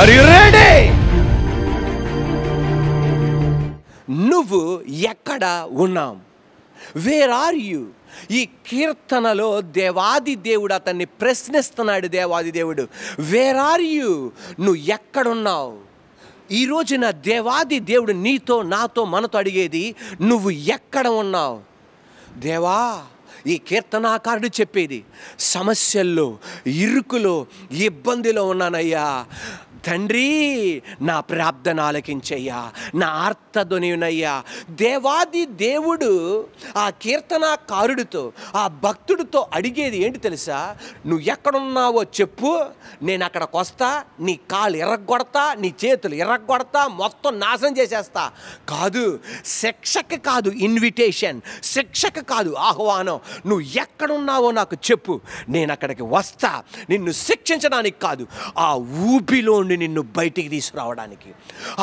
are you ready నువ్వు ఎక్కడ ఉన్నావు వేర్ ఆర్ యు ఈ కీర్తనలో దేవాది దేవుడు అతన్ని ప్రశ్నిస్తున్నాడు దేవాది దేవుడు వేర్ ఆర్ యు నువ్వు ఎక్కడున్నావు ఈరోజు నా దేవాది దేవుడు నీతో నాతో మనతో అడిగేది నువ్వు ఎక్కడ ఉన్నావు దేవా ఈ కీర్తనాకారుడు చెప్పేది సమస్యల్లో ఇరుకులో ఇబ్బందిలో ఉన్నానయ్యా తండ్రి నా ప్రార్థన ఆలకించయ్యా నా ఆర్తదునియునయ్యా దేవాది దేవుడు ఆ కీర్తనాకారుడితో ఆ భక్తుడితో అడిగేది ఏంటి తెలుసా నువ్వు ఎక్కడున్నావో చెప్పు నేను అక్కడికి వస్తా నీ కాలు ఎర్రగొడతా నీ చేతులు ఎర్రగొడతా మొత్తం నాశనం చేసేస్తా కాదు శిక్షకి కాదు ఇన్విటేషన్ శిక్షకి కాదు ఆహ్వానం నువ్వు ఎక్కడున్నావో నాకు చెప్పు నేను అక్కడికి వస్తా నిన్ను శిక్షించడానికి కాదు ఆ ఊపిలో నుండి నిన్ను బయటికి తీసుకురావడానికి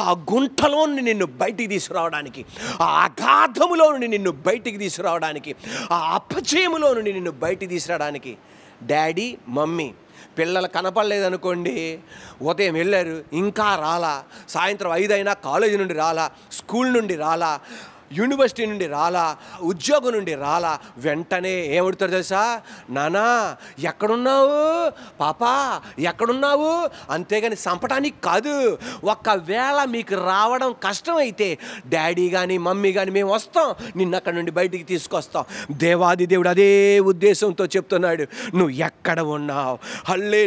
ఆ గుంటలో నుండి నిన్ను బయటికి తీసుకురావడానికి ఆ అగాధములో నుండి నిన్ను బయటికి తీసుకురావడానికి ఆ అపచయములో నుండి నిన్ను బయటికి తీసుకురావడానికి డాడీ మమ్మీ పిల్లలు కనపడలేదనుకోండి ఉదయం వెళ్ళారు ఇంకా రాలా సాయంత్రం ఐదైనా కాలేజీ నుండి రాలా స్కూల్ నుండి రాలా యూనివర్సిటీ నుండి రాలా ఉద్యోగం నుండి రాలా వెంటనే ఏమడుతారు తెలుసా నానా ఎక్కడున్నావు పాపా ఎక్కడున్నావు అంతేగాని చంపటానికి కాదు ఒకవేళ మీకు రావడం కష్టమైతే డాడీ కానీ మమ్మీ కానీ మేము వస్తాం నిన్న అక్కడ నుండి బయటికి తీసుకొస్తాం దేవాది దేవుడు అదే ఉద్దేశంతో చెప్తున్నాడు నువ్వు ఎక్కడ ఉన్నావు హల్లే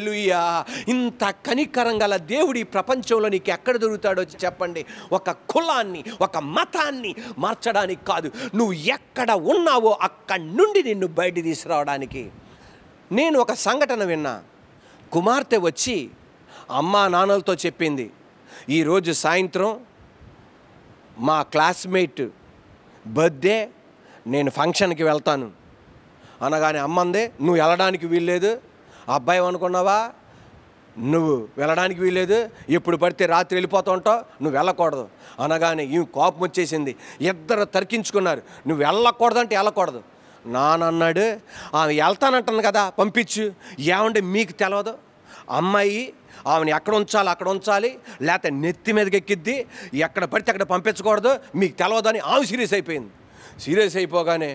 ఇంత కనికరం గల దేవుడు ఈ ప్రపంచంలో నీకు ఎక్కడ దొరుకుతాడో చెప్పండి ఒక కులాన్ని ఒక మతాన్ని మార్చడానికి కాదు నువ్వు ఎక్కడ ఉన్నావో అక్కడి నుండి నిన్ను బయట తీసుకురావడానికి నేను ఒక సంఘటన విన్నా కుమార్తె వచ్చి అమ్మా నాన్నలతో చెప్పింది ఈరోజు సాయంత్రం మా క్లాస్మేట్ బర్త్డే నేను ఫంక్షన్కి వెళ్తాను అనగానే అమ్మందే నువ్వు వెళ్ళడానికి వీల్లేదు అబ్బాయి అనుకున్నావా నువ్వు వెళ్ళడానికి వీలేదు ఎప్పుడు పడితే రాత్రి వెళ్ళిపోతూ ఉంటావు నువ్వు వెళ్ళకూడదు అనగానే ఈ కోపం వచ్చేసింది ఇద్దరు తరికించుకున్నారు నువ్వు వెళ్ళకూడదంటే వెళ్ళకూడదు నానన్నాడు ఆమె వెళ్తానంటాను కదా పంపించు ఏమంటే మీకు తెలియదు అమ్మాయి ఆమెను ఎక్కడ ఉంచాలి అక్కడ ఉంచాలి లేకపోతే నెత్తి మీదకి ఎక్కిద్ది ఎక్కడ పడితే అక్కడ పంపించకూడదు మీకు తెలియదు అని ఆమె సీరియస్ అయిపోయింది సీరియస్ అయిపోగానే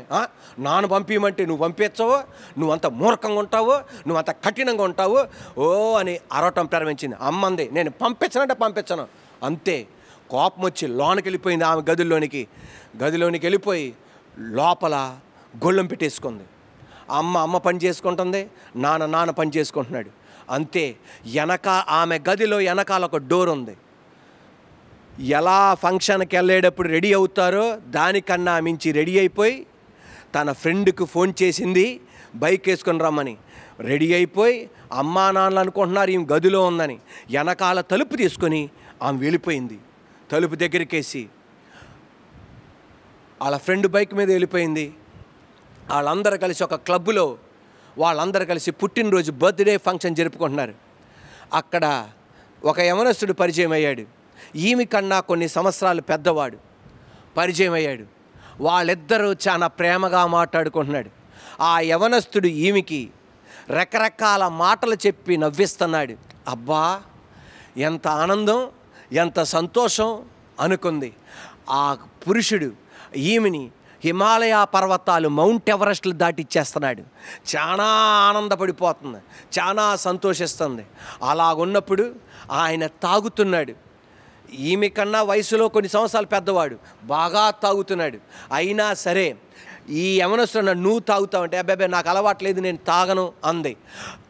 నాను పంపించమంటే నువ్వు పంపించవు నువ్వు అంత మూర్ఖంగా ఉంటావు నువ్వు అంత కఠినంగా ఉంటావు ఓ అని అరవటం ప్రారంభించింది అమ్మంది నేను పంపించనంటే పంపించను అంతే కోపం వచ్చి లోనికి వెళ్ళిపోయింది ఆమె గదిలోనికి గదిలోనికి వెళ్ళిపోయి లోపల గొళ్ళెం పెట్టేసుకుంది అమ్మ అమ్మ పని చేసుకుంటుంది నాన్న నాన్న పని చేసుకుంటున్నాడు అంతే వెనక ఆమె గదిలో వెనకాల ఒక డోర్ ఉంది ఎలా ఫంక్షన్కి వెళ్ళేటప్పుడు రెడీ అవుతారో దానికన్నా మించి రెడీ అయిపోయి తన ఫ్రెండ్కి ఫోన్ చేసింది బైక్ వేసుకొని రమ్మని రెడీ అయిపోయి అమ్మా నాన్నలు అనుకుంటున్నారు ఈమె గదిలో ఉందని వెనకాల తలుపు తీసుకొని ఆమె వెళ్ళిపోయింది తలుపు దగ్గరికేసి వాళ్ళ ఫ్రెండ్ బైక్ మీద వెళ్ళిపోయింది వాళ్ళందరూ కలిసి ఒక క్లబ్లో వాళ్ళందరూ కలిసి పుట్టినరోజు బర్త్డే ఫంక్షన్ జరుపుకుంటున్నారు అక్కడ ఒక యవనస్తుడు పరిచయం అయ్యాడు ఈమె కన్నా కొన్ని సంవత్సరాలు పెద్దవాడు పరిచయం అయ్యాడు వాళ్ళిద్దరూ చాలా ప్రేమగా మాట్లాడుకుంటున్నాడు ఆ యవనస్తుడు ఈమెకి రకరకాల మాటలు చెప్పి నవ్విస్తున్నాడు అబ్బా ఎంత ఆనందం ఎంత సంతోషం అనుకుంది ఆ పురుషుడు ఈమెని హిమాలయ పర్వతాలు మౌంట్ ఎవరెస్ట్లు దాటిచ్చేస్తున్నాడు చాలా ఆనందపడిపోతుంది చాలా సంతోషిస్తుంది అలాగున్నప్పుడు ఆయన తాగుతున్నాడు ఈమె కన్నా వయసులో కొన్ని సంవత్సరాలు పెద్దవాడు బాగా తాగుతున్నాడు అయినా సరే ఈ యమనస్తున్న నువ్వు అంటే అబ్బాయి నాకు అలవాట్లేదు నేను తాగను అంది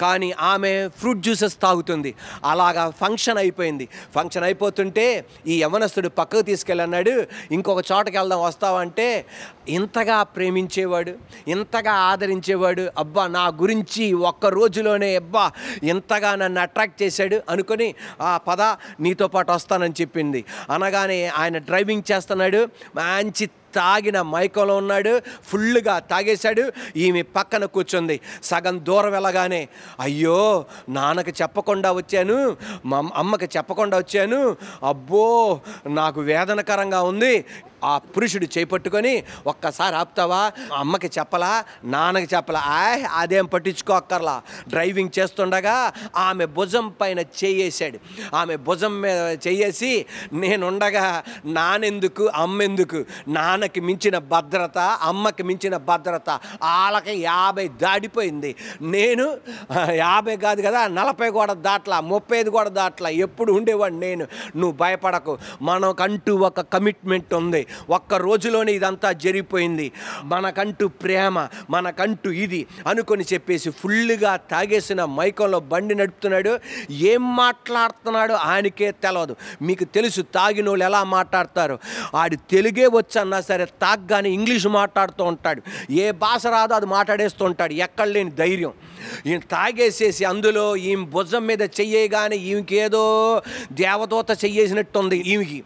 కానీ ఆమె ఫ్రూట్ జ్యూసెస్ తాగుతుంది అలాగా ఫంక్షన్ అయిపోయింది ఫంక్షన్ అయిపోతుంటే ఈ యమనస్తుడు పక్కకు తీసుకెళ్ళన్నాడు ఇంకొక చోటకి వెళ్దాం వస్తావంటే ఇంతగా ప్రేమించేవాడు ఇంతగా ఆదరించేవాడు అబ్బా నా గురించి ఒక్క రోజులోనే అబ్బా ఇంతగా నన్ను అట్రాక్ట్ చేశాడు అనుకొని ఆ పద నీతో పాటు వస్తానని చెప్పింది అనగానే ఆయన డ్రైవింగ్ చేస్తున్నాడు మంచి తాగిన మైకంలో ఉన్నాడు ఫుల్గా తాగేశాడు ఈమె పక్కన కూర్చుంది సగం దూరం వెళ్ళగానే అయ్యో నాన్నకి చెప్పకుండా వచ్చాను మా అమ్మకి చెప్పకుండా వచ్చాను అబ్బో నాకు వేదనకరంగా ఉంది ఆ పురుషుడు చేపట్టుకొని ఒక్కసారి ఆపుతావా అమ్మకి చెప్పలా నాన్నకి చెప్పలా ఆయ్ అదేం పట్టించుకోక్కర్లా డ్రైవింగ్ చేస్తుండగా ఆమె భుజం పైన చేయేశాడు ఆమె భుజం మీద చేసి నేనుండగా నానెందుకు అమ్మెందుకు నాన్నకి మించిన భద్రత అమ్మకి మించిన భద్రత వాళ్ళకి యాభై దాడిపోయింది నేను యాభై కాదు కదా నలభై కూడా దాట్లా ముప్పై ఐదు కూడా దాట్లా ఎప్పుడు ఉండేవాడు నేను నువ్వు భయపడకు మనకంటూ ఒక కమిట్మెంట్ ఉంది ఒక్క రోజులోనే ఇదంతా జరిగిపోయింది మనకంటూ ప్రేమ మనకంటూ ఇది అనుకొని చెప్పేసి ఫుల్గా తాగేసిన మైకంలో బండి నడుపుతున్నాడు ఏం మాట్లాడుతున్నాడో ఆయనకే తెలియదు మీకు తెలుసు తాగిన వాళ్ళు ఎలా మాట్లాడతారు ఆడి తెలుగే వచ్చన్నా సరే తాగ్గానే ఇంగ్లీష్ మాట్లాడుతూ ఉంటాడు ఏ భాష రాదో అది మాట్లాడేస్తూ ఉంటాడు ఎక్కడ లేని ధైర్యం ఈయన తాగేసేసి అందులో ఈమె భుజం మీద చెయ్యగానే ఈమెకేదో దేవదూత చెయ్యేసినట్టుంది ఈమెకి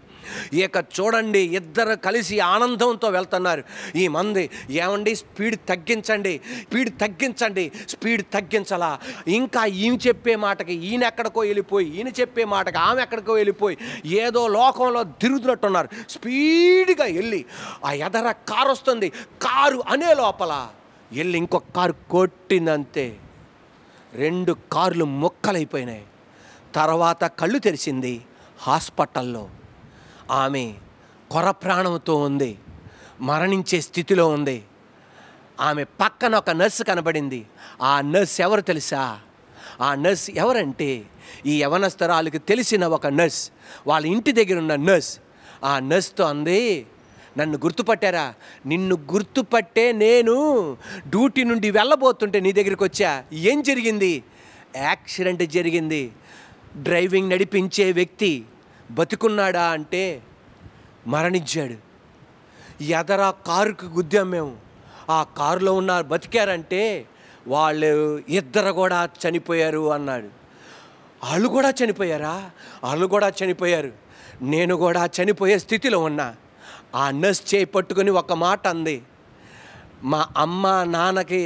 ఇక చూడండి ఇద్దరు కలిసి ఆనందంతో వెళ్తున్నారు ఈ మంది ఏమండి స్పీడ్ తగ్గించండి స్పీడ్ తగ్గించండి స్పీడ్ తగ్గించాలా ఇంకా ఈయన చెప్పే మాటకి ఈయన ఎక్కడికో వెళ్ళిపోయి ఈయన చెప్పే మాటకి ఆమె ఎక్కడికో వెళ్ళిపోయి ఏదో లోకంలో తిరుగుతున్నట్టున్నారు స్పీడ్గా వెళ్ళి ఆ ఎదర కారు వస్తుంది కారు అనే లోపల వెళ్ళి ఇంకొక కారు కొట్టిందంతే రెండు కార్లు మొక్కలైపోయినాయి తర్వాత కళ్ళు తెరిచింది హాస్పిటల్లో ఆమె కొర ప్రాణంతో ఉంది మరణించే స్థితిలో ఉంది ఆమె పక్కన ఒక నర్సు కనబడింది ఆ నర్స్ ఎవరు తెలుసా ఆ నర్స్ ఎవరంటే ఈ యవనస్తరాలకు తెలిసిన ఒక నర్స్ వాళ్ళ ఇంటి దగ్గర ఉన్న నర్స్ ఆ నర్స్తో అంది నన్ను గుర్తుపట్టారా నిన్ను గుర్తుపట్టే నేను డ్యూటీ నుండి వెళ్ళబోతుంటే నీ దగ్గరికి వచ్చా ఏం జరిగింది యాక్సిడెంట్ జరిగింది డ్రైవింగ్ నడిపించే వ్యక్తి బతికున్నాడా అంటే మరణించాడు ఎదరా కారుకు గుద్దాం మేము ఆ కారులో ఉన్నారు బతికారంటే వాళ్ళు ఇద్దరు కూడా చనిపోయారు అన్నాడు వాళ్ళు కూడా చనిపోయారా వాళ్ళు కూడా చనిపోయారు నేను కూడా చనిపోయే స్థితిలో ఉన్నా ఆ నర్స్ చేయి పట్టుకుని ఒక మాట అంది మా అమ్మ నాన్నకి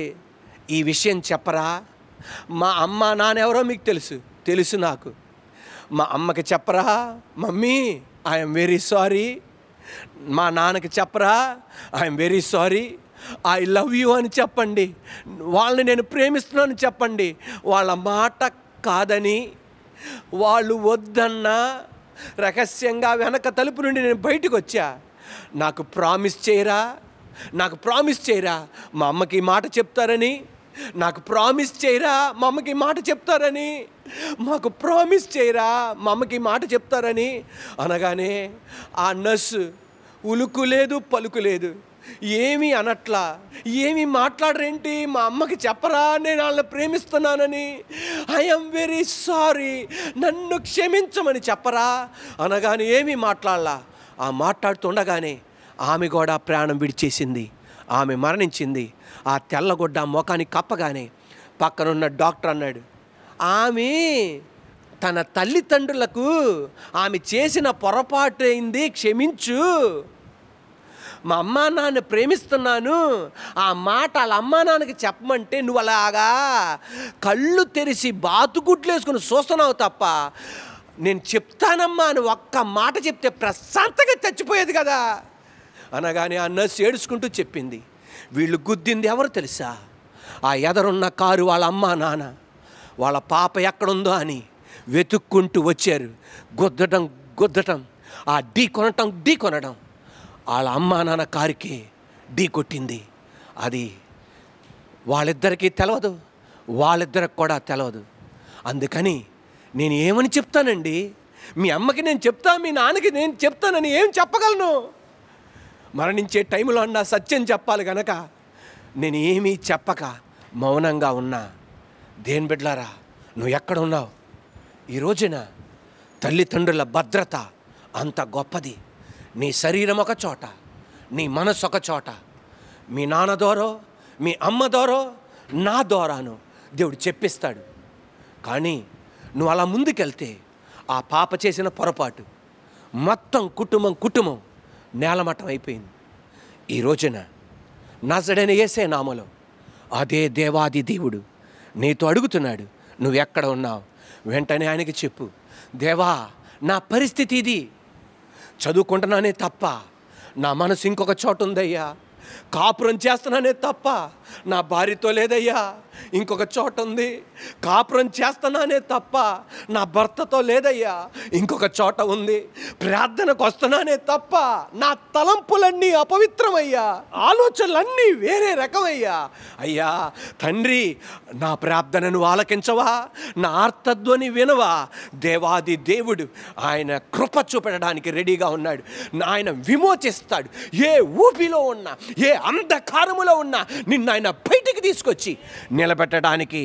ఈ విషయం చెప్పరా మా అమ్మ నాన్న ఎవరో మీకు తెలుసు తెలుసు నాకు మా అమ్మకి చెప్పరా మమ్మీ ఐఎమ్ వెరీ సారీ మా నాన్నకి చెప్పరా I'm very sorry I love you అని చెప్పండి వాళ్ళని నేను ప్రేమిస్తున్నాను చెప్పండి వాళ్ళ మాట కాదని వాళ్ళు వద్దన్నా రహస్యంగా వెనక తలుపు నుండి నేను బయటకు వచ్చా నాకు ప్రామిస్ చేయరా నాకు ప్రామిస్ చేయరా మా అమ్మకి మాట చెప్తారని నాకు ప్రామిస్ చేయరా మా అమ్మకి మాట చెప్తారని మాకు ప్రామిస్ చేయరా మా అమ్మకి మాట చెప్తారని అనగానే ఆ నర్సు ఉలుకులేదు పలుకులేదు ఏమి అనట్లా ఏమి మాట్లాడరేంటి మా అమ్మకి చెప్పరా నేను వాళ్ళని ప్రేమిస్తున్నానని ఐఎమ్ వెరీ సారీ నన్ను క్షమించమని చెప్పరా అనగానే ఏమీ మాట్లాడలా ఆ మాట్లాడుతుండగానే ఆమె కూడా ప్రాణం విడిచేసింది ఆమె మరణించింది ఆ తెల్లగొడ్డ ముఖానికి కప్పగానే పక్కనున్న డాక్టర్ అన్నాడు ఆమె తన తల్లిదండ్రులకు ఆమె చేసిన పొరపాటు అయింది క్షమించు మా అమ్మా నాన్న ప్రేమిస్తున్నాను ఆ మాట వాళ్ళ అమ్మా నాన్నకి చెప్పమంటే నువ్వు అలాగా కళ్ళు తెరిచి బాతుగుడ్లు వేసుకుని చూస్తున్నావు తప్ప నేను చెప్తానమ్మా అని ఒక్క మాట చెప్తే ప్రశాంతంగా చచ్చిపోయేది కదా అనగానే ఆ నర్సు ఏడుచుకుంటూ చెప్పింది వీళ్ళు గుద్దింది ఎవరు తెలుసా ఆ ఎదరున్న కారు వాళ్ళ అమ్మ నాన్న వాళ్ళ పాప ఎక్కడుందో అని వెతుక్కుంటూ వచ్చారు గుద్దటం గుద్దటం ఆ డీ కొనటం డీ కొనడం వాళ్ళ అమ్మ నాన్న కారుకి డీ కొట్టింది అది వాళ్ళిద్దరికీ తెలవదు వాళ్ళిద్దరికి కూడా తెలవదు అందుకని నేను ఏమని చెప్తానండి మీ అమ్మకి నేను చెప్తా మీ నాన్నకి నేను చెప్తానని ఏం చెప్పగలను మరణించే టైంలో అన్న సత్యం చెప్పాలి గనక నేను ఏమీ చెప్పక మౌనంగా ఉన్నా దేని బిడ్లారా నువ్వు ఎక్కడ ఉన్నావు ఈ రోజున తల్లిదండ్రుల భద్రత అంత గొప్పది నీ శరీరం ఒక చోట నీ మనసు ఒక చోట మీ నాన్న దోరో మీ అమ్మ దోరో నా దోరాను దేవుడు చెప్పిస్తాడు కానీ నువ్వు అలా ముందుకెళ్తే ఆ పాప చేసిన పొరపాటు మొత్తం కుటుంబం కుటుంబం నేలమట్టం అయిపోయింది ఈ రోజున సడైన ఏసే నామలో అదే దేవాది దేవుడు నీతో అడుగుతున్నాడు నువ్వు ఎక్కడ ఉన్నావు వెంటనే ఆయనకి చెప్పు దేవా నా పరిస్థితి ఇది చదువుకుంటున్నానే తప్ప నా మనసు ఇంకొక చోటు ఉందయ్యా కాపురం చేస్తున్నానే తప్ప నా భార్యతో లేదయ్యా ఇంకొక చోట ఉంది కాపురం చేస్తున్నానే తప్ప నా భర్తతో లేదయ్యా ఇంకొక చోట ఉంది ప్రార్థనకు వస్తున్నానే తప్ప నా తలంపులన్నీ అపవిత్రమయ్యా ఆలోచనలన్నీ వేరే రకమయ్యా అయ్యా తండ్రి నా ప్రార్థనను ఆలకించవా నా ఆర్తధ్వని వినవా దేవాది దేవుడు ఆయన కృప చూపెట్టడానికి రెడీగా ఉన్నాడు ఆయన విమోచిస్తాడు ఏ ఊపిలో ఉన్నా ఏ అంధకారములో ఉన్నా నిన్న ఆయన బయటికి తీసుకొచ్చి నిలబెట్టడానికి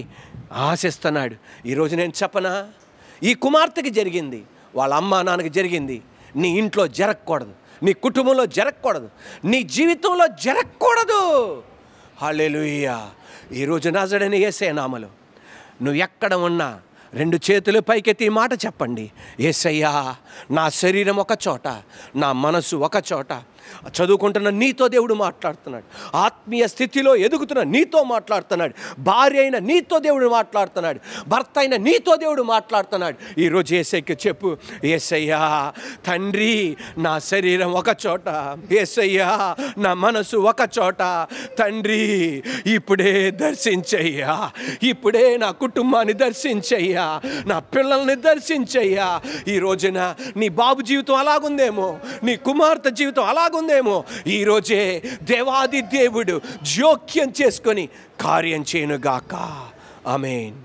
ఆశిస్తున్నాడు ఈరోజు నేను చెప్పనా ఈ కుమార్తెకి జరిగింది వాళ్ళ అమ్మ నాన్నకి జరిగింది నీ ఇంట్లో జరగకూడదు నీ కుటుంబంలో జరగకూడదు నీ జీవితంలో జరగకూడదు హలెలుయ్యా ఈరోజు నజడని ఏసే నామలు నువ్వు ఎక్కడ ఉన్నా రెండు చేతులు పైకెత్తి మాట చెప్పండి ఏసయ్యా నా శరీరం ఒక చోట నా మనసు ఒక చోట చదువుకుంటున్న నీతో దేవుడు మాట్లాడుతున్నాడు ఆత్మీయ స్థితిలో ఎదుగుతున్న నీతో మాట్లాడుతున్నాడు భార్య అయిన నీతో దేవుడు మాట్లాడుతున్నాడు భర్త అయిన నీతో దేవుడు మాట్లాడుతున్నాడు ఈరోజు ఏసైకి చెప్పు ఏసయ్యా తండ్రి నా శరీరం ఒక చోట ఏసయ్యా నా మనసు ఒక చోట తండ్రి ఇప్పుడే దర్శించయ్యా ఇప్పుడే నా కుటుంబాన్ని దర్శించయ్యా నా పిల్లల్ని దర్శించయ్యా ఈ రోజున నీ బాబు జీవితం అలాగుందేమో నీ కుమార్తె జీవితం అలా ఎలాగుందేమో ఈరోజే దేవాది దేవుడు జోక్యం చేసుకొని కార్యం చేయనుగాక ఆమెన్